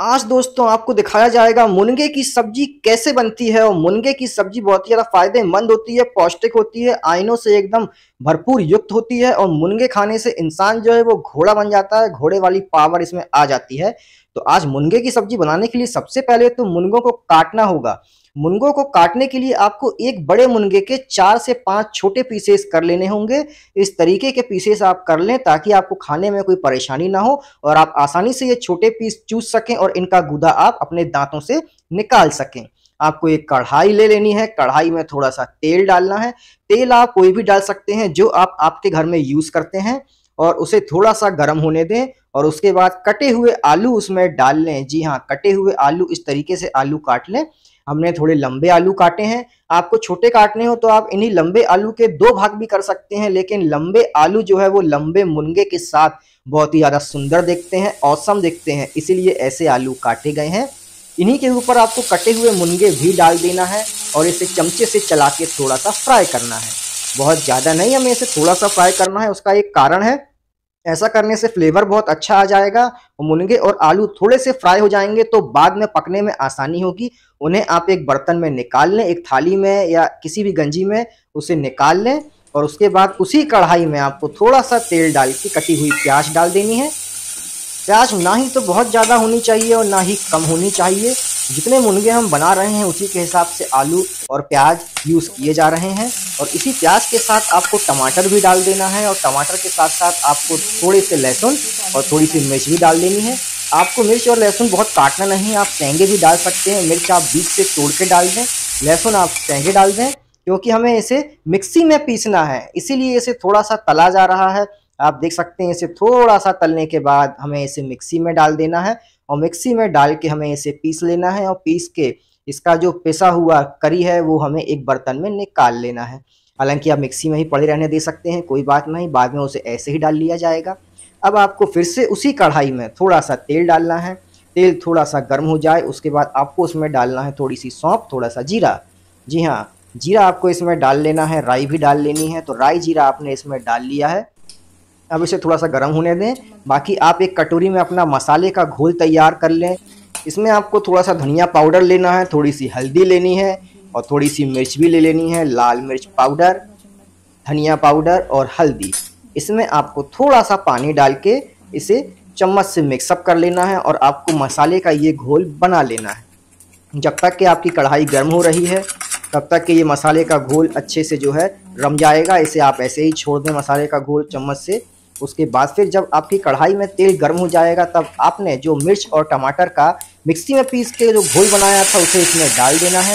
आज दोस्तों आपको दिखाया जाएगा मुनगे की सब्जी कैसे बनती है और मुनगे की सब्जी बहुत ही ज़्यादा फायदेमंद होती है पौष्टिक होती है आयनों से एकदम भरपूर युक्त होती है और मुनगे खाने से इंसान जो है वो घोड़ा बन जाता है घोड़े वाली पावर इसमें आ जाती है तो आज मुनगे की सब्जी बनाने के लिए सबसे पहले तो मुनगों को काटना होगा मुनगों को काटने के लिए आपको एक बड़े मुनगे के चार से पांच छोटे पीसेस कर लेने होंगे इस तरीके के पीसेस आप कर लें ताकि आपको खाने में कोई परेशानी ना हो और आप आसानी से ये छोटे पीस चूस सकें और इनका गुदा आप अपने दांतों से निकाल सकें आपको एक कढ़ाई ले लेनी है कढ़ाई में थोड़ा सा तेल डालना है तेल आप कोई भी डाल सकते हैं जो आप आपके घर में यूज करते हैं और उसे थोड़ा सा गर्म होने दें और उसके बाद कटे हुए आलू उसमें डाल लें जी हाँ कटे हुए आलू इस तरीके से आलू काट लें हमने थोड़े लंबे आलू काटे हैं आपको छोटे काटने हो तो आप इन्हीं लंबे आलू के दो भाग भी कर सकते हैं लेकिन लंबे आलू जो है वो लंबे मुनगे के साथ बहुत ही ज़्यादा सुंदर देखते हैं औसम देखते हैं इसीलिए ऐसे आलू काटे गए हैं इन्हीं के ऊपर आपको कटे हुए मुनगे भी डाल देना है और इसे चमचे से चला के थोड़ा सा फ्राई करना है बहुत ज़्यादा नहीं हमें इसे थोड़ा सा फ्राई करना है उसका एक कारण है ऐसा करने से फ्लेवर बहुत अच्छा आ जाएगा मुनगे और आलू थोड़े से फ्राई हो जाएंगे तो बाद में पकने में आसानी होगी उन्हें आप एक बर्तन में निकाल लें एक थाली में या किसी भी गंजी में उसे निकाल लें और उसके बाद उसी कढ़ाई में आपको थोड़ा सा तेल डाल के कटी हुई प्याज डाल देनी है प्याज ना ही तो बहुत ज़्यादा होनी चाहिए और ना ही कम होनी चाहिए जितने मुनगे हम बना रहे हैं उसी के हिसाब से आलू और प्याज यूज़ किए जा रहे हैं और इसी प्याज के साथ आपको टमाटर भी डाल देना है और टमाटर के साथ साथ आपको थोड़े से लहसुन और थोड़ी सी मिर्च भी डाल देनी है आपको मिर्च और लहसुन बहुत काटना नहीं आप सेंगे भी डाल सकते हैं मिर्च आप बीच से तोड़ के डाल दें लहसुन आप सेंगे डाल दें क्योंकि हमें इसे मिक्सी में पीसना है इसीलिए इसे थोड़ा सा तला जा रहा है आप देख सकते हैं इसे थोड़ा सा तलने के बाद हमें इसे मिक्सी में डाल देना है और मिक्सी में डाल के हमें इसे पीस लेना है और पीस के इसका जो पिसा हुआ करी है वो हमें एक बर्तन में निकाल लेना है हालांकि आप मिक्सी में ही पड़े रहने दे सकते हैं कोई बात नहीं बाद में उसे ऐसे ही डाल लिया जाएगा अब आपको फिर से उसी कढ़ाई में थोड़ा सा तेल डालना है तेल थोड़ा सा गर्म हो जाए उसके बाद आपको उसमें डालना है थोड़ी सी सौंप थोड़ा सा जीरा जी हाँ जीरा आपको इसमें डाल लेना है राई भी डाल लेनी है तो राई जीरा आपने इसमें डाल लिया है अब इसे थोड़ा सा गर्म होने दें बाकी आप एक कटोरी में अपना मसाले का घोल तैयार कर लें इसमें आपको थोड़ा सा धनिया पाउडर लेना है थोड़ी सी हल्दी लेनी है और थोड़ी सी मिर्च भी ले लेनी है लाल मिर्च पाउडर धनिया पाउडर और हल्दी इसमें आपको थोड़ा सा पानी डाल के इसे चम्मच से मिक्सअप कर लेना है और आपको मसाले का ये घोल बना लेना है जब तक कि आपकी कढ़ाई गर्म हो रही है तब तक कि ये मसाले का घोल अच्छे से जो है रम जाएगा इसे आप ऐसे ही छोड़ दें मसाले का घोल चम्मच से उसके बाद फिर जब आपकी कढ़ाई में तेल गर्म हो जाएगा तब आपने जो मिर्च और टमाटर का मिक्सी में पीस के जो घोल बनाया था उसे इसमें डाल देना है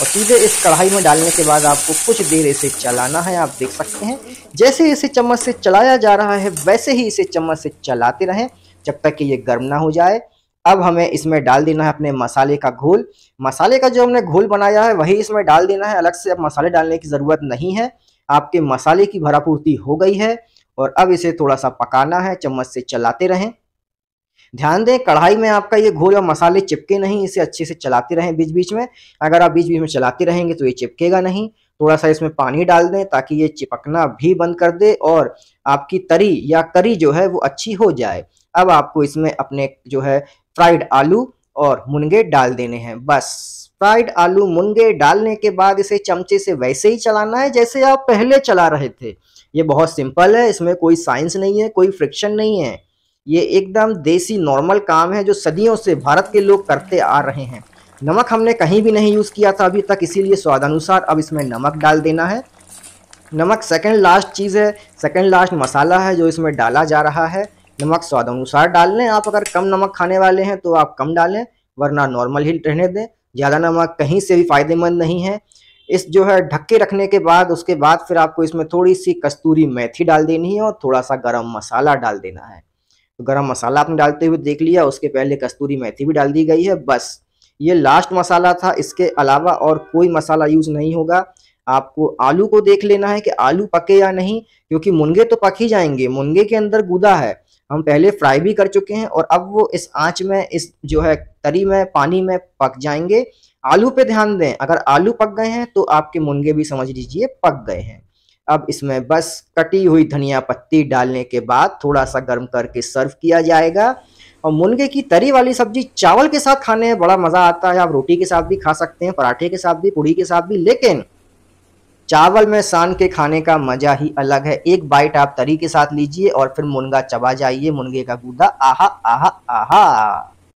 और सीधे इस कढ़ाई में डालने के बाद आपको कुछ देर इसे चलाना है आप देख सकते हैं जैसे इसे चम्मच से चलाया जा रहा है वैसे ही इसे चम्मच से चलाते रहें जब तक कि ये गर्म ना हो जाए अब हमें इसमें डाल देना है अपने मसाले का घोल मसाले का जो हमने घोल बनाया है वही इसमें डाल देना है अलग से अब मसाले डालने की ज़रूरत नहीं है आपके मसाले की भरापूर्ति हो गई है और अब इसे थोड़ा सा पकाना है चम्मच से चलाते रहें ध्यान दें कढ़ाई में आपका ये घोल और मसाले चिपके नहीं इसे अच्छे से चलाते रहें बीच बीच में अगर आप बीच बीच में चलाते रहेंगे तो ये चिपकेगा नहीं थोड़ा सा इसमें पानी डाल दें ताकि ये चिपकना भी बंद कर दे और आपकी तरी या करी जो है वो अच्छी हो जाए अब आपको इसमें अपने जो है फ्राइड आलू और मुनगे डाल देने हैं बस फ्राइड आलू मुनगे डालने के बाद इसे चमचे से वैसे ही चलाना है जैसे आप पहले चला रहे थे ये बहुत सिंपल है इसमें कोई साइंस नहीं है कोई फ्रिक्शन नहीं है ये एकदम देसी नॉर्मल काम है जो सदियों से भारत के लोग करते आ रहे हैं नमक हमने कहीं भी नहीं यूज़ किया था अभी तक इसीलिए स्वादानुसार अब इसमें नमक डाल देना है नमक सेकंड लास्ट चीज़ है सेकंड लास्ट मसाला है जो इसमें डाला जा रहा है नमक स्वादानुसार डाल लें आप अगर कम नमक खाने वाले हैं तो आप कम डालें वरना नॉर्मल ही रहने दें ज़्यादा नमक कहीं से भी फ़ायदेमंद नहीं है इस जो है ढक्के रखने के बाद उसके बाद फिर आपको इसमें थोड़ी सी कस्तूरी मेथी डाल देनी है और थोड़ा सा गरम मसाला डाल देना है तो गरम मसाला आपने डालते हुए देख लिया उसके पहले कस्तूरी मेथी भी डाल दी गई है बस ये लास्ट मसाला था इसके अलावा और कोई मसाला यूज़ नहीं होगा आपको आलू को देख लेना है कि आलू पके या नहीं क्योंकि मुनगे तो पक ही जाएंगे मुनगे के अंदर गुदा है हम पहले फ्राई भी कर चुके हैं और अब वो इस आँच में इस जो है तरी में पानी में पक जाएंगे आलू पे ध्यान दें अगर आलू पक गए हैं तो आपके मुनगे भी समझ लीजिए पक गए हैं अब इसमें बस कटी हुई धनिया पत्ती डालने के बाद थोड़ा सा गर्म करके सर्व किया जाएगा और मुनगे की तरी वाली सब्जी चावल के साथ खाने में बड़ा मज़ा आता है आप रोटी के साथ भी खा सकते हैं पराठे के साथ भी पूड़ी के साथ भी लेकिन चावल में सान के खाने का मज़ा ही अलग है एक बाइट आप तरी के साथ लीजिए और फिर मुनगा चबा जाइए मुनगे का गूदा आहा आहा आहा